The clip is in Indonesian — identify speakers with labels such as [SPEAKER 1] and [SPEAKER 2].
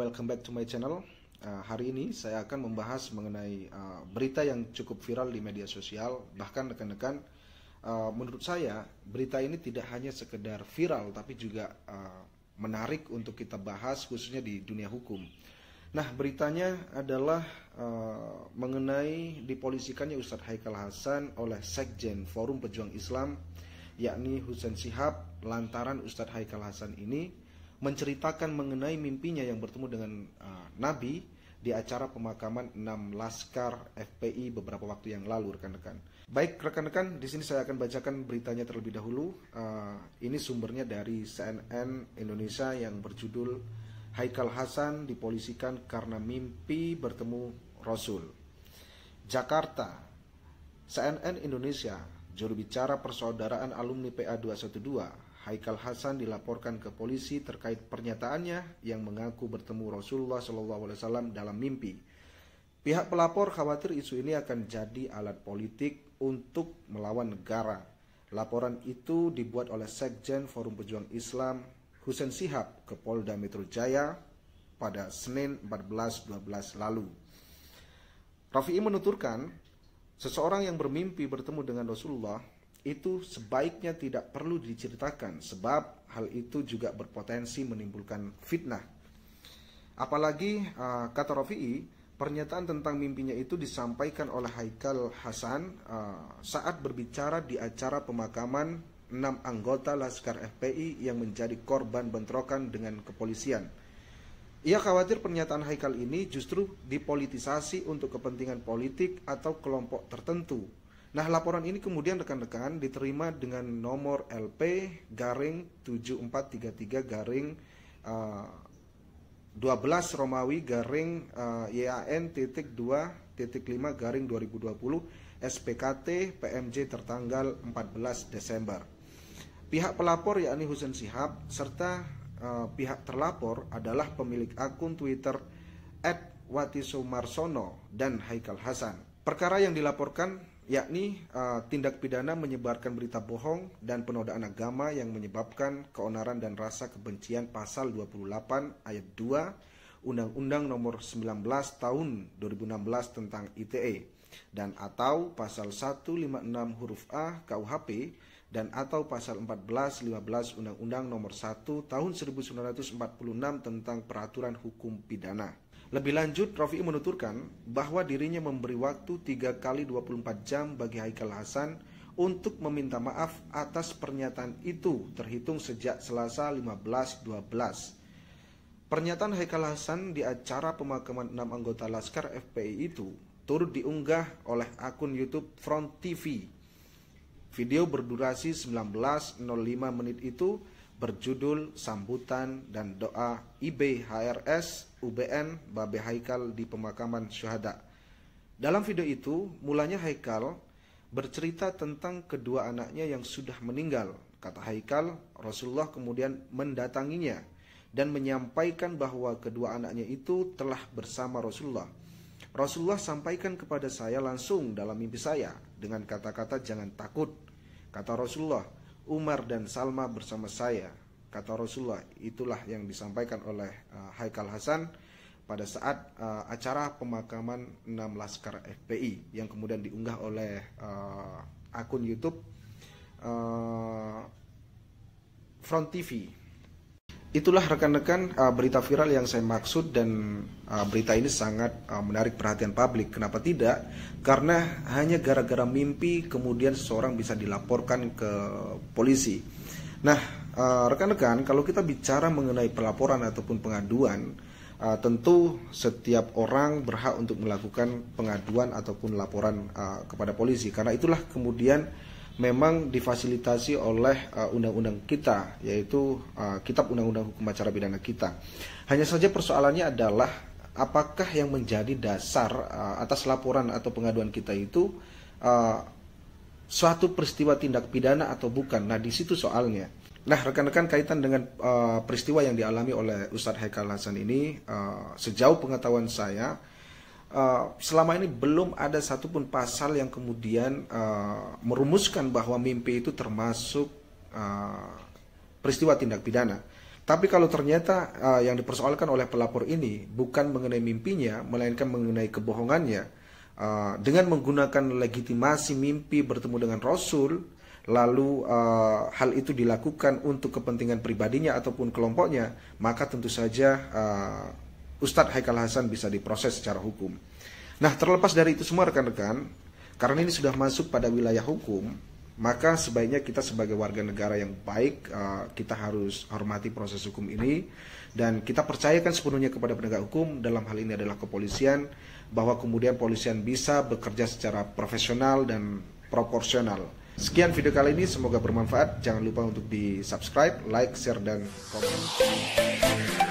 [SPEAKER 1] welcome back to my channel. Uh, hari ini saya akan membahas mengenai uh, berita yang cukup viral di media sosial. Bahkan rekan-rekan, uh, menurut saya berita ini tidak hanya sekedar viral, tapi juga uh, menarik untuk kita bahas khususnya di dunia hukum. Nah beritanya adalah uh, mengenai dipolisikannya Ustadz Haikal Hasan oleh Sekjen Forum Pejuang Islam, yakni Husain Sihab, lantaran Ustadz Haikal Hasan ini menceritakan mengenai mimpinya yang bertemu dengan uh, Nabi di acara pemakaman 6 Laskar FPI beberapa waktu yang lalu rekan-rekan. Baik rekan-rekan, di sini saya akan bacakan beritanya terlebih dahulu. Uh, ini sumbernya dari CNN Indonesia yang berjudul Haikal Hasan dipolisikan karena mimpi bertemu Rasul. Jakarta, CNN Indonesia, juru bicara persaudaraan alumni PA 212 Haikal Hasan dilaporkan ke polisi terkait pernyataannya yang mengaku bertemu Rasulullah SAW dalam mimpi. Pihak pelapor khawatir isu ini akan jadi alat politik untuk melawan negara. Laporan itu dibuat oleh Sekjen Forum Pejuang Islam Husen Sihab ke Polda Metro Jaya pada Senin 14-12 lalu. Rafi'i menuturkan, seseorang yang bermimpi bertemu dengan Rasulullah itu sebaiknya tidak perlu diceritakan sebab hal itu juga berpotensi menimbulkan fitnah. Apalagi uh, kata Rafi'i, pernyataan tentang mimpinya itu disampaikan oleh Haikal Hasan uh, saat berbicara di acara pemakaman enam anggota Laskar FPI yang menjadi korban bentrokan dengan kepolisian. Ia khawatir pernyataan Haikal ini justru dipolitisasi untuk kepentingan politik atau kelompok tertentu Nah, laporan ini kemudian rekan-rekan diterima dengan nomor LP garing 7433 garing uh, eh, 12 Romawi garing uh, eh, YAN titik 2 titik 5 garing 2020 SPKT PMJ tertanggal 14 Desember. Pihak pelapor yakni Husen Sihab serta uh, pihak terlapor adalah pemilik akun Twitter @watisumarsono dan Haikal Hasan. Perkara yang dilaporkan yakni uh, tindak pidana menyebarkan berita bohong dan penodaan agama yang menyebabkan keonaran dan rasa kebencian pasal 28 ayat 2 Undang-Undang Nomor 19 Tahun 2016 tentang ITE dan atau pasal 156 huruf A KUHP dan atau pasal 14 15 Undang-Undang Nomor 1 Tahun 1946 tentang Peraturan Hukum Pidana. Lebih lanjut, Rofi menuturkan bahwa dirinya memberi waktu 3 kali 24 jam bagi Haikal Hasan untuk meminta maaf atas pernyataan itu terhitung sejak Selasa 15-12 Pernyataan Haikal Hasan di acara pemakaman enam anggota Laskar FPI itu turut diunggah oleh akun YouTube Front TV. Video berdurasi 19.05 menit itu berjudul Sambutan dan Doa HRS UBN Babe Haikal di Pemakaman Syuhada. Dalam video itu, mulanya Haikal bercerita tentang kedua anaknya yang sudah meninggal. Kata Haikal, Rasulullah kemudian mendatanginya dan menyampaikan bahwa kedua anaknya itu telah bersama Rasulullah. Rasulullah sampaikan kepada saya langsung dalam mimpi saya dengan kata-kata jangan takut. Kata Rasulullah, Umar dan Salma bersama saya. Kata Rasulullah, itulah yang disampaikan oleh uh, Haikal Hasan pada saat uh, acara pemakaman 6 Laskar FPI yang kemudian diunggah oleh uh, akun YouTube uh, Front TV Itulah rekan-rekan uh, berita viral yang saya maksud dan uh, berita ini sangat uh, menarik perhatian publik. Kenapa tidak? Karena hanya gara-gara mimpi kemudian seseorang bisa dilaporkan ke polisi. Nah, uh, rekan-rekan, uh, kalau kita bicara mengenai pelaporan ataupun pengaduan, uh, tentu setiap orang berhak untuk melakukan pengaduan ataupun laporan uh, kepada polisi. Karena itulah kemudian memang difasilitasi oleh uh, undang-undang uh, kita yaitu uh, kitab undang-undang hukum acara pidana kita. Hanya saja persoalannya adalah apakah yang menjadi dasar uh, atas laporan atau pengaduan kita itu uh, suatu peristiwa tindak pidana atau bukan. Nah, di situ soalnya. Nah, rekan-rekan kaitan dengan uh, peristiwa yang dialami oleh Ustadz Haikal Hasan ini uh, sejauh pengetahuan saya uh, selama ini belum ada satupun pasal yang kemudian uh, merumuskan bahwa mimpi itu termasuk uh, peristiwa tindak pidana. Tapi kalau ternyata uh, yang dipersoalkan oleh pelapor ini bukan mengenai mimpinya, melainkan mengenai kebohongannya, uh, dengan menggunakan legitimasi mimpi bertemu dengan Rasul, lalu uh, hal itu dilakukan untuk kepentingan pribadinya ataupun kelompoknya, maka tentu saja uh, Ustadz Haikal Hasan bisa diproses secara hukum. Nah, terlepas dari itu semua rekan-rekan, karena ini sudah masuk pada wilayah hukum, maka sebaiknya kita sebagai warga negara yang baik, eh, kita harus hormati proses hukum ini dan kita percayakan sepenuhnya kepada penegak hukum dalam hal ini adalah kepolisian bahwa kemudian polisian bisa bekerja secara profesional dan proporsional. Sekian video kali ini, semoga bermanfaat. Jangan lupa untuk di subscribe, like, share, dan komen.